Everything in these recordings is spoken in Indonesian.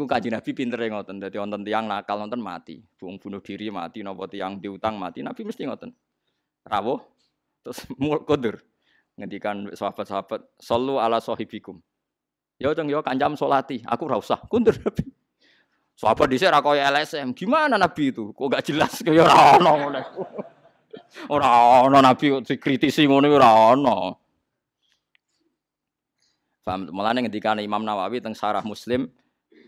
Niku kaji Nabi pinter ngoten. jadi wonten tiang nakal wonten mati. buang bunuh diri mati nopo tiang diutang mati. Nabi mesti ngoten. Rawuh terus mul kudur Ngendikan sahabat-sahabat, "Sallu ala sahibikum." yo ya, ceng yo ya, kancam solati, aku rausah usah. Kundur Nabi. Sahabat di sana koyo LSM. Gimana Nabi itu? Kok gak jelas kaya ora ono ngono. Ora Nabi dikritisi ngono ora ono. Paham? Mulane ngendikane Imam Nawawi teng Sarah Muslim,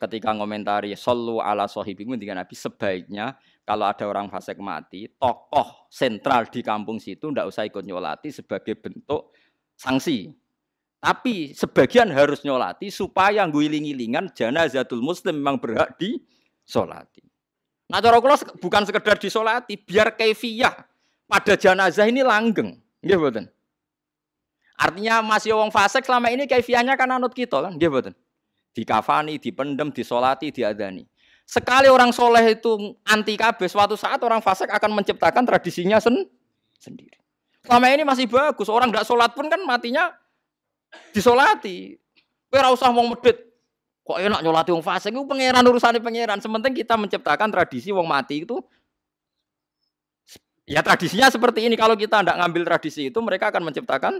ketika ngomentari solu ala sohibimu dengan Nabi sebaiknya kalau ada orang fasik mati, tokoh sentral di kampung situ tidak usah ikut nyolati sebagai bentuk sanksi. Tapi sebagian harus nyolati supaya guling jana zatul muslim memang berhak di solati. Nah cara bukan sekedar disolati, biar kaifiyah pada jenazah ini langgeng. Nggih boten? Artinya masih wong fasik selama ini kefiahnya kan anut kita kan, nggih boten? di di pendem, dikafani, dipendem, disolati, diadani. Sekali orang soleh itu anti kabeh, suatu saat orang fasik akan menciptakan tradisinya sen sendiri. Selama ini masih bagus, orang tidak sholat pun kan matinya disolati. solati. usah mau medit. Kok enak nyolati orang fasik itu pangeran urusannya pangeran. Sementing kita menciptakan tradisi wong mati itu ya tradisinya seperti ini. Kalau kita tidak ngambil tradisi itu, mereka akan menciptakan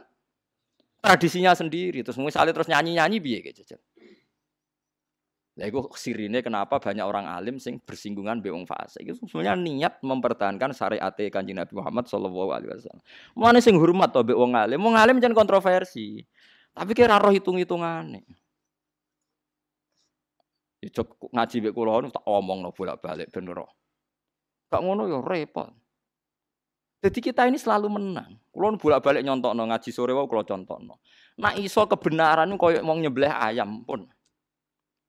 tradisinya sendiri. Terus misalnya terus nyanyi-nyanyi biye gitu. Nah, itu sirine kenapa banyak orang alim sing bersinggungan be wong fase. Itu sebenarnya niat mempertahankan syariat Kanjeng Nabi Muhammad sallallahu alaihi wasallam. Mane sing hormat to be wong alim. Wong alim jangan kontroversi. Tapi kira roh hitung-hitungane. Ya cukup ngaji be kula tak omongno bolak-balik ora. kok. ngono ya repot. Jadi kita ini selalu menang. Kulo bolak-balik nyontokno ngaji sore wae contoh contohno. Nah iso kebenaran kau mau nyebleh ayam pun.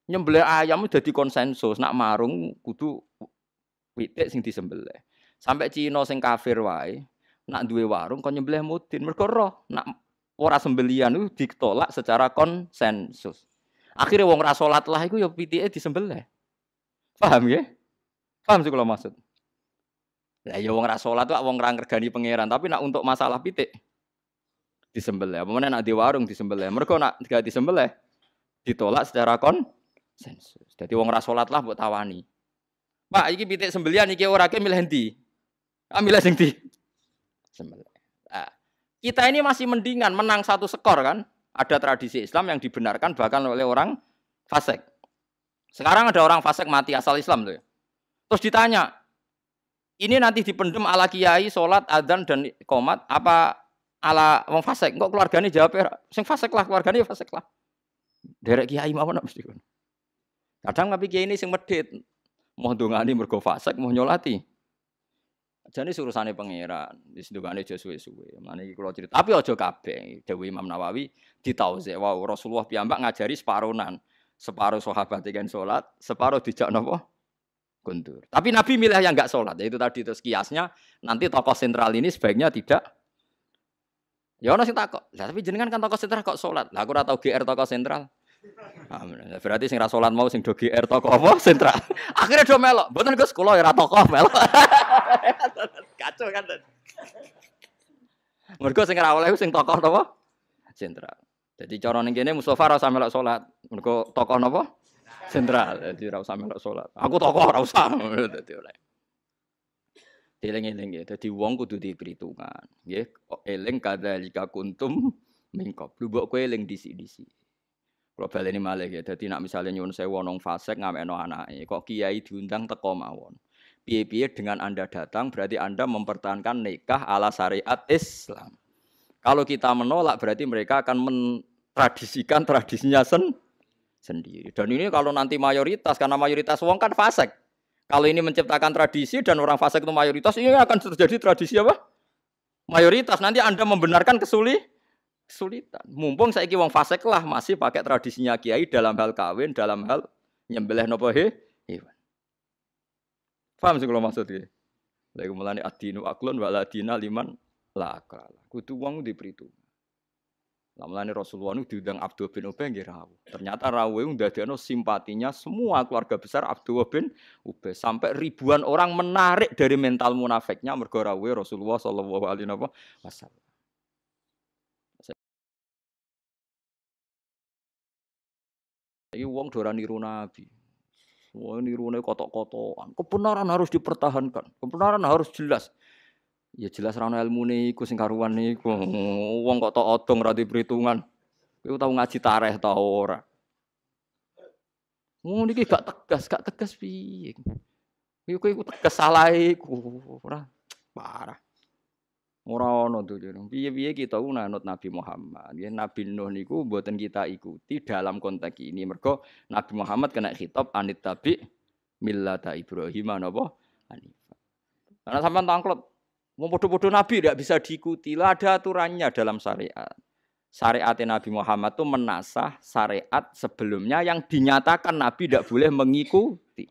Nyembelih ayam udah di konsensus, nak marung kudu pitik sing disembelih. Sampai Cina sing kafir wae, nak duwe warung kon nyembelih mudin, mergo roh nak ora sembelian itu ditolak secara konsensus. Akhirnya wong ora salat lah iku ya pitike disembelih. Paham ya? Paham sih kalau maksud? Lah ya wong ora salat wak wong ora ngregani pangeran, tapi nak untuk masalah pitik disembelih. Apa nak di warung disembelih. Mergo nak gak disembelih ditolak secara kon sensus. Jadi wong rasolat lah buat tawani. Pak, iki pitik sembelian iki ora ke milih endi? Ambil ah, sing di. Ah, kita ini masih mendingan menang satu skor kan? Ada tradisi Islam yang dibenarkan bahkan oleh orang fasik. Sekarang ada orang fasik mati asal Islam tuh. Ya. Terus ditanya, ini nanti dipendem ala kiai, sholat, adzan dan komat apa ala wong fasik? Kok keluarganya jawab eh, sing fasik lah keluarganya fasek fasik lah. Derek kiai apa mesti Kadang ngapi kiai ini sing medit, mau dongani mergo fasik, mau nyolati. Jadi surusane pangeran, wis dongane joshua suwe-suwe. Mana iki cerita. Tapi ojo kape, Dewi Imam Nawawi di sih, wow Rasulullah piambak ngajari separonan. Separuh sahabat ikan sholat separuh dijak nopo Guntur. Tapi Nabi milih yang enggak sholat Itu tadi terus kiasnya nanti tokoh sentral ini sebaiknya tidak Ya orang sih takut, tapi jenengan kan tokoh sentral kok sholat lagu aku GR tokoh sentral. Ah, berarti sing ra mau sing do GR toko apa sentra. Akhirnya do melok. Mboten Gus kula ora ya toko melok. Kacau kan. Mergo sing ra oleh sing tokoh apa Sentral. Jadi cara ning kene Mustofa ra usah melok salat. Mergo tokoh napa? Sentral. Jadi ra usah melok salat. Aku tokoh ra usah. Dadi oleh. Eling-eling ya. Dadi wong kudu diperhitungkan. Nggih, eling kadzalika kuntum mingkob. Lu mbok kowe eling disi-disi. Kalau beli ini malah ya, jadi nak misalnya nyuwun sewa nong fasek no anak. kok kiai diundang teko mawon. Piye-piye dengan anda datang berarti anda mempertahankan nikah ala syariat Islam. Kalau kita menolak berarti mereka akan mentradisikan tradisinya sen sendiri. Dan ini kalau nanti mayoritas, karena mayoritas wong kan fasek. Kalau ini menciptakan tradisi dan orang fasek itu mayoritas, ini akan terjadi tradisi apa? Mayoritas nanti anda membenarkan kesulitan kesulitan. Mumpung saya wong fasek lah masih pakai tradisinya kiai dalam hal kawin, dalam hal nyembelih nopo he, hewan. Paham sih kalau maksudnya? Lagi mulane adinu aklon wa adina liman lakra. Kudu wong diperhitung. Lah mulane Rasulullah nu diundang Abdul bin Ubay nggih rawuh. Ternyata rawuh ndadekno simpatinya semua keluarga besar Abdul bin Ubay sampai ribuan orang menarik dari mental munafiknya mergo rawuh Rasulullah sallallahu alaihi wasallam. Ini wong dora niru Nabi. Wah niru Nabi kotok-kotokan. Kebenaran harus dipertahankan. Kebenaran harus jelas. Ya jelas rana ilmu niku sing karuan niku. Wong kok tok odong ra perhitungan. Kowe tahu ngaji tareh ta ora? Ngono iki gak tegas, gak tegas piye. Kowe iku tegas salah iku. Ora parah. Ora ana donya. Biye biye kita ku nanut Nabi Muhammad. Ya Nabi Nuh niku buatan kita ikuti dalam konteks ini. Mergo Nabi Muhammad kena khitab anit tabi millata Ibrahim napa hanifa. Karena sama Tangklot, mau bodoh-bodoh Nabi tidak bisa diikuti. Lah ada aturannya dalam syariat. Syariat Nabi Muhammad itu menasah syariat sebelumnya yang dinyatakan Nabi tidak boleh mengikuti.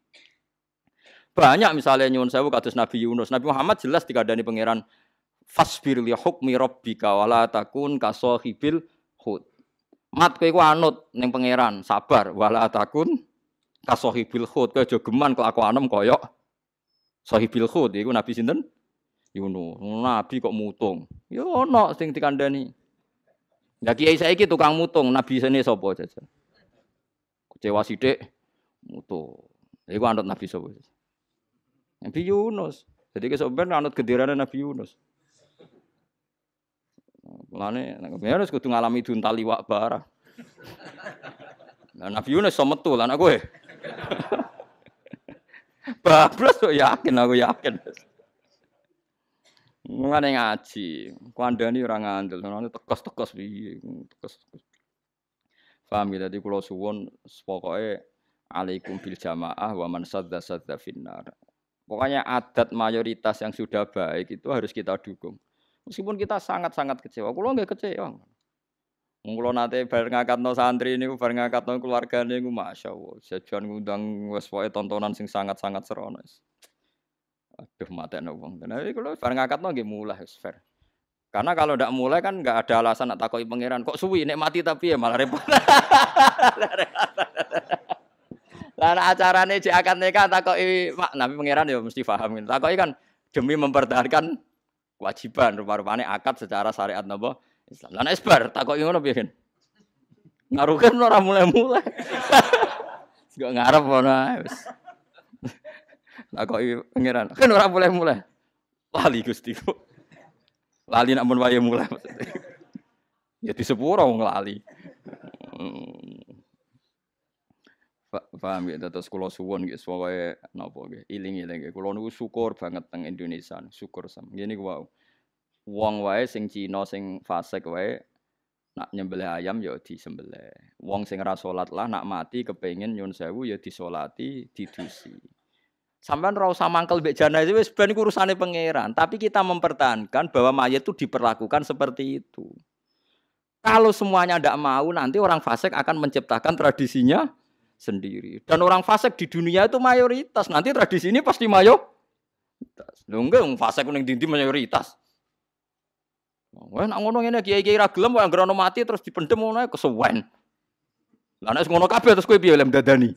Banyak misalnya nyuwun sewu kados Nabi Yunus. Nabi Muhammad jelas dikadani pangeran fasbir li hukmi rabbika wala takun kasahibil hud. Mat kowe iku anut ning pangeran, sabar wala takun kasahibil hud. Kowe aja geman koyok sohi sahibil hud iku nabi sinten? Yunus. Ya nabi kok mutung. Ya ana sing dikandani. Ya kiai saiki tukang mutung, nabi sene sapa jajan? Kecewa sithik mutung. Iku anut nabi sapa? Nabi Yunus. Jadi kesopen anut gendirannya Nabi Yunus. Mulane nek harus kudu ngalami duntal liwak barang. Nah, Nabi Yunus sama metu lan aku. Bablas kok yakin aku yakin. Mulane ngaji, kandhani ora ngandel, ngono tekes-tekes piye, tekes-tekes. Paham ya dadi kula suwun pokoke alaikum bil jamaah wa man sadda sadda finnar. Pokoknya adat mayoritas yang sudah baik itu harus kita dukung. Meskipun kita sangat-sangat kecewa, kulo nggak kecewa. Kulo nate bar no santri ini, bar no keluarga ini, gue masya Allah. gue ngundang wes tontonan sing sangat-sangat seronis. Aduh mati no wong. Nah, kulo bar no gak mulai wis fair. Karena kalau tidak mulai kan nggak ada alasan nak takoi pangeran. Kok suwi nek mati tapi ya malah repot. Lah acarane jek akad nikah takoi Pak Nabi pangeran ya mesti paham. Gitu. Takoi kan demi mempertahankan kewajiban rupa-rupane akad secara syariat napa Islam. Lah Esbar, tak kok ngono piye? Ngaruhkan ora mulai-mulai. Gak ngarep ora wis. Takoki pangeran. Kan ora mulai-mulai. Lali Gusti. Lali nak mun wayahe mulai. ya di wong lali. Hmm. Paham ya, terus kulo suwon gitu, pokoknya nopo gitu, iling-iling gitu. Kulo nunggu syukur banget teng Indonesia, syukur sam. Gini wow, wong wae sing Cina sing fasek wae nak nyembelih ayam ya di sembelih Wong sing rasolat lah nak mati kepengen nyun sewu ya disolati, di Sampean sampai usah mangkel mbek jana itu sebenarnya ben urusane pangeran, tapi kita mempertahankan bahwa mayat itu diperlakukan seperti itu. Kalau semuanya tidak mau, nanti orang fasek akan menciptakan tradisinya sendiri. Dan orang fasik di dunia itu mayoritas. Nanti tradisi ini pasti mayoritas. Lho yang fasik kuning dindi mayoritas. Wah, nak ngono ini kiai-kiai ra orang gerono mati terus dipendem ngono kesuwen. Lah nek ngono kabeh terus kowe piye lem dadani?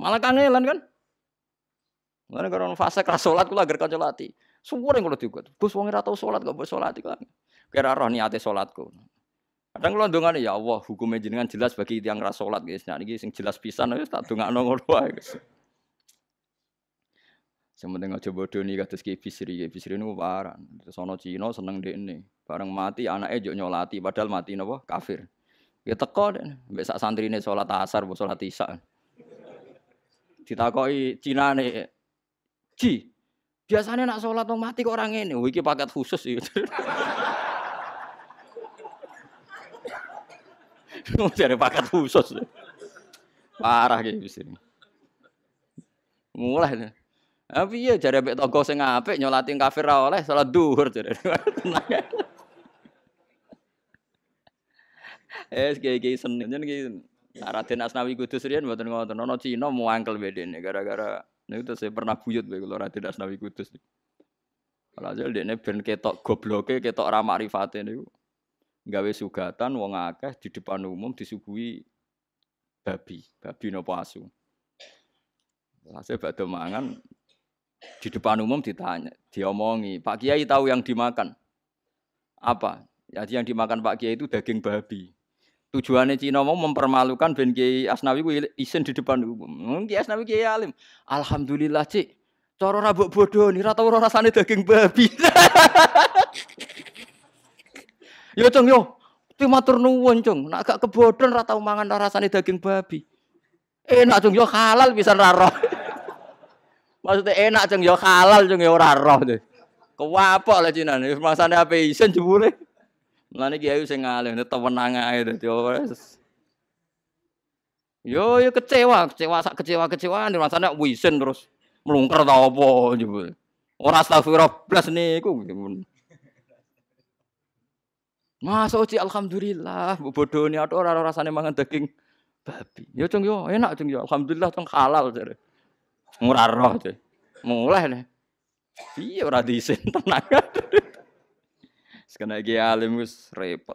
Malah kangelan kan? Mulane gerono fase rasolatku salat kula gerkan kanca lati. Suwur yang kula tiga Gus wong ora tau salat kok mbok salati kok. Kira roh niate salatku. Kadang kula ndongane ya Allah, hukumnya jenengan jelas bagi tiang ra salat guys. Nah niki sing jelas pisan wis tak dongakno ngono wae guys. Sing penting aja bodoh nih kados ki Bisri, ki Bisri ini waran. Sono Cina seneng ini. Bareng mati anake njuk nyolati padahal mati napa kafir. Ya teko dekne, mbek sak santrine sholat asar mbok salat isya. Cina nih. "Ji, biasanya nak sholat mau mati kok orang ini. Oh paket khusus Gitu. cari paket khusus. Parah gitu di sini. Mulai Tapi iya cari abek tonggo sing nyolatin kafir rawa oleh salat duhur jare. Eh, es kiai seni, jenenge kiai. Gitu. Nah, Raden Asnawi Kudus riyen nono Cino mau angkel beda ini gara-gara niku nah, terus saya pernah buyut kalau kula Raden Asnawi Kudus. dia dekne ben ketok gobloke, ketok ramah makrifate itu gawe sugatan wong akeh di depan umum disuguhi babi, babi nopo asu. Saya badhe mangan di depan umum ditanya, diomongi, Pak Kiai tahu yang dimakan apa? Ya, yang dimakan Pak Kiai itu daging babi. Tujuannya Cina mau mempermalukan Ben Kiai Asnawi ku isin di depan umum. Hmm, Kiai Asnawi Kiai Alim. Alhamdulillah Cik, cara rabuk bodoh ra tau rasane daging babi. Ya, yo Cung yo, ti matur nuwun Cung, nak gak kebodhon ra tau mangan rasane daging babi. Enak Cung yo halal bisa ra roh. Maksudnya enak Cung yo halal Cung yo ora roh. Kewapok lah cinane, masane ape isin jebule. Mulane kiai sing ngalih tewenang ae dadi Yo yo kecewa, kecewa sak kecewa-kecewaan rasane wisin terus melungker ta apa jebule. Ora astagfirullah blas niku. Masa uji alhamdulillah, bodoh nih atau orang rasanya mangan daging babi. Ya cung yo ya, enak cung yo, ya. alhamdulillah cung halal jadi murah roh jadi mulai nih. Iya orang sini tenang Sekarang lagi alim gus repot.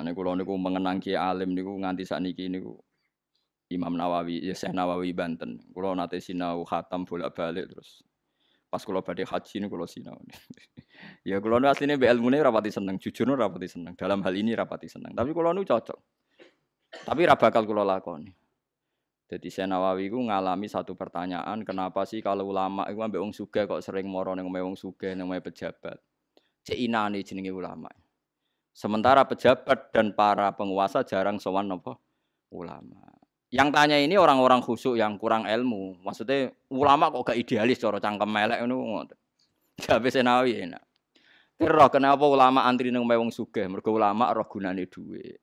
Ane nah, kulo niku mengenang Ki Alim niku nganti sakniki niku Imam Nawawi, ya Syekh Nawawi Banten. Kulo nate sinau khatam bolak-balik terus. Pas kulo badhe haji niku kulo sinau. ya kulo nu asline bel ilmune rapati seneng, jujur nu rapati seneng. Dalam hal ini rapati seneng. Tapi kulo nu cocok. Tapi ra bakal kulo lakoni. Jadi saya Nawawi ku ngalami satu pertanyaan, kenapa sih kalau ulama itu ambek wong sugih kok sering moron yang ning wong yang ning pejabat. Cek inane jenenge ulama. Sementara pejabat dan para penguasa jarang sowan nopo ulama. Yang tanya ini orang-orang khusyuk yang kurang ilmu. Maksudnya ulama kok gak idealis cara cangkem melek ngono. bisa senawi enak. Kira kenapa ulama antri nang wong sugih? Mergo ulama roh gunane dhuwit.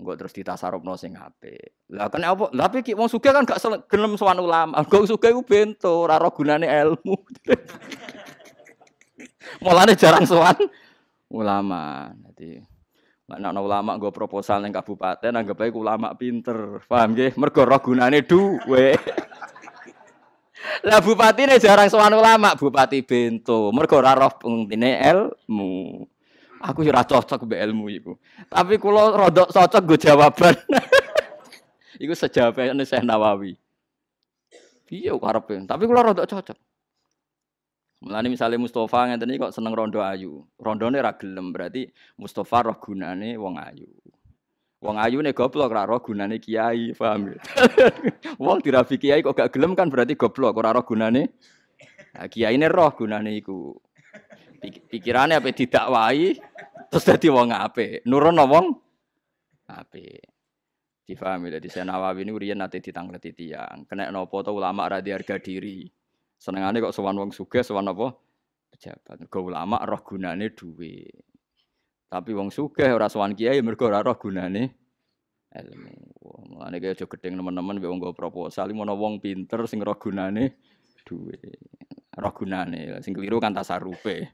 Engko terus ditasarupno sing apik. Lah kenapa? Lah iki wong sugih kan gak gelem sowan ulama. Engko sugih ku bento, ora roh gunane ilmu. Mulane jarang sowan ulama. Jadi Nek ana ulama nggo proposal ning kabupaten anggap ae ulama pinter. Paham nggih? Mergo roh gunane duwe. lah bupati ini jarang sowan ulama, bupati bento. Mergo ora roh pengtine ilmu. Aku ora cocok mbek ilmu iku. Tapi kula rodok cocok nggo jawaban. iku sejawabane Syekh Nawawi. Iya karepe, tapi kula rodok cocok. Mulane misalnya Mustafa ngeten iki kok seneng rondo ayu. Rondone ra gelem berarti Mustafa roh gunane wong ayu. Wong ayu nih goblok ra roh gunane kiai, paham ya? wong dirafi kiai kok gak gelem kan berarti goblok ora roh gunane. Nah, kiai ini roh gunane iku. Pikirannya apa wai, terus dadi wong ape? Nurun wong ape? Difahami dari Senawawi ini urian nanti ditangleti tiang. Kena nopo to ulama radi harga diri. Senengane kok sowan wong sugih, sowan apa? Pejabat. Mergo ulama roh gunane duwe. Tapi wong sugih ora sowan kiai mergo ora roh gunane ilmu. Wah, mulane kaya aja gedeng teman-teman mbek wong go proposal, mono wong pinter sing roh gunane duwe. Roh gunane sing keliru kan tasarufe.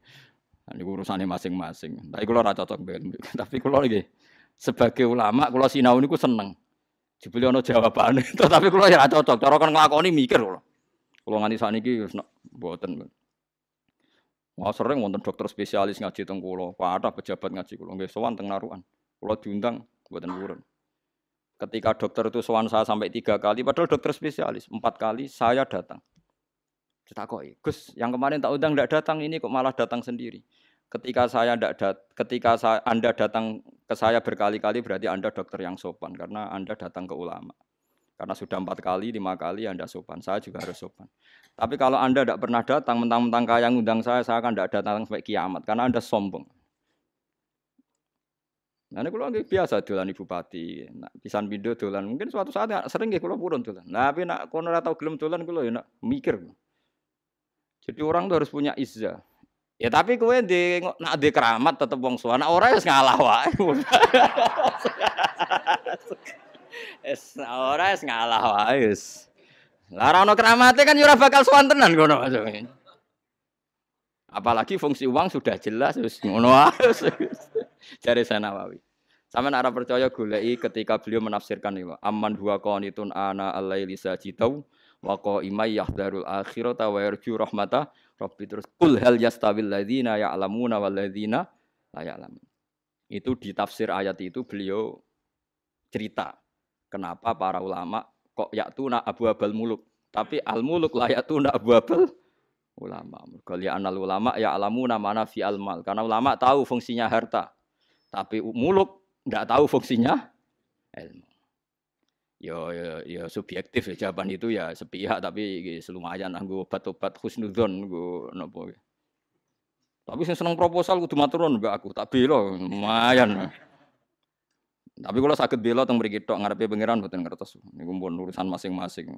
Ini urusannya masing-masing. Tapi kalau rata cocok Tapi kalau lagi sebagai ulama, kalau sinau ini ku seneng. Jadi beliau no jawabannya. Tapi kalau ya rata cocok. Kalau kan ngelakoni mikir loh. Kalau nganti saat ini, nak buatan. Wah sering wonten dokter spesialis ngaji teng kulo, ada pejabat ngaji kulo nggak sowan teng naruan. Kula diundang buatan buron. Ketika dokter itu sowan saya sampai tiga kali, padahal dokter spesialis empat kali saya datang. Cita kok, Gus, yang kemarin tak undang tidak datang ini kok malah datang sendiri. Ketika saya tidak dat, ketika saya, Anda datang ke saya berkali-kali berarti Anda dokter yang sopan karena Anda datang ke ulama. Karena sudah empat kali, lima kali Anda ya sopan, saya juga harus sopan. Tapi kalau Anda tidak pernah datang, mentang-mentang kaya ngundang saya, saya akan tidak datang sampai kiamat. Karena Anda sombong. Nah, ini kalau biasa dolan ibu bupati, nah, pisan pindo dolan. Mungkin suatu saat ya sering ya kalau purun dolan. Nah, tapi nak kono atau gelem dolan kalau ya nak mikir. Jadi orang tuh harus punya izza. Ya tapi kowe di nak di keramat tetep wong suwana orang harus ya ngalah wae. Es ora es ngalah wae wis. Lah ora ono kramate kan ora bakal sowan tenan ngono maksudnya. Apalagi fungsi uang sudah jelas wis ngono wae. Dari Sanawawi. Sama nara percaya goleki ketika beliau menafsirkan ini. Amman huwa qanitun ana al-laili sajidau wa qaimay yahdarul akhirata wa yarju rahmata rabbi terus kul hal yastawil ladzina ya'lamuna wal ladzina la ya'lamun. Itu di tafsir ayat itu beliau cerita Kenapa para ulama kok yaktuna abu abal muluk? Tapi al muluk lah yaktuna abu abal ulama. kalau ya anal ulama ya alamu nama nafi al mal. Karena ulama tahu fungsinya harta. Tapi muluk tidak tahu fungsinya ilmu. Yo, yo, yo subjektif ya jawaban itu ya sepihak tapi selumayan anggo obat-obat khusnudon nggo nopo. Tapi seneng proposal kudu turun mbak aku, tak belo lumayan. Tapi kalau sakit bela teng mriki tok ngarepe pangeran mboten ngertos. Ini kumpul urusan masing-masing.